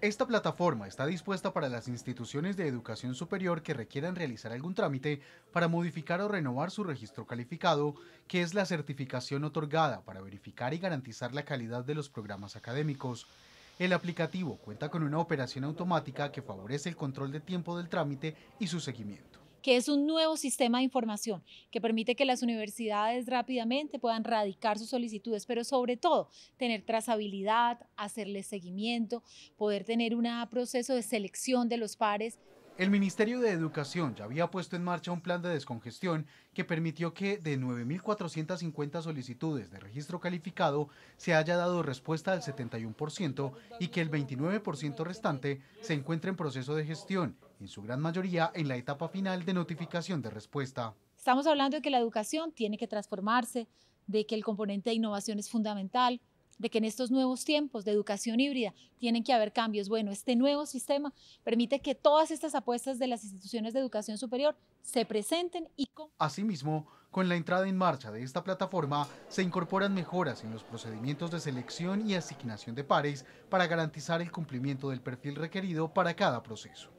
Esta plataforma está dispuesta para las instituciones de educación superior que requieran realizar algún trámite para modificar o renovar su registro calificado, que es la certificación otorgada para verificar y garantizar la calidad de los programas académicos. El aplicativo cuenta con una operación automática que favorece el control de tiempo del trámite y su seguimiento que es un nuevo sistema de información que permite que las universidades rápidamente puedan radicar sus solicitudes, pero sobre todo tener trazabilidad, hacerle seguimiento, poder tener un proceso de selección de los pares el Ministerio de Educación ya había puesto en marcha un plan de descongestión que permitió que de 9.450 solicitudes de registro calificado se haya dado respuesta al 71% y que el 29% restante se encuentre en proceso de gestión, en su gran mayoría en la etapa final de notificación de respuesta. Estamos hablando de que la educación tiene que transformarse, de que el componente de innovación es fundamental, de que en estos nuevos tiempos de educación híbrida tienen que haber cambios. Bueno, este nuevo sistema permite que todas estas apuestas de las instituciones de educación superior se presenten y... Asimismo, con la entrada en marcha de esta plataforma, se incorporan mejoras en los procedimientos de selección y asignación de pares para garantizar el cumplimiento del perfil requerido para cada proceso.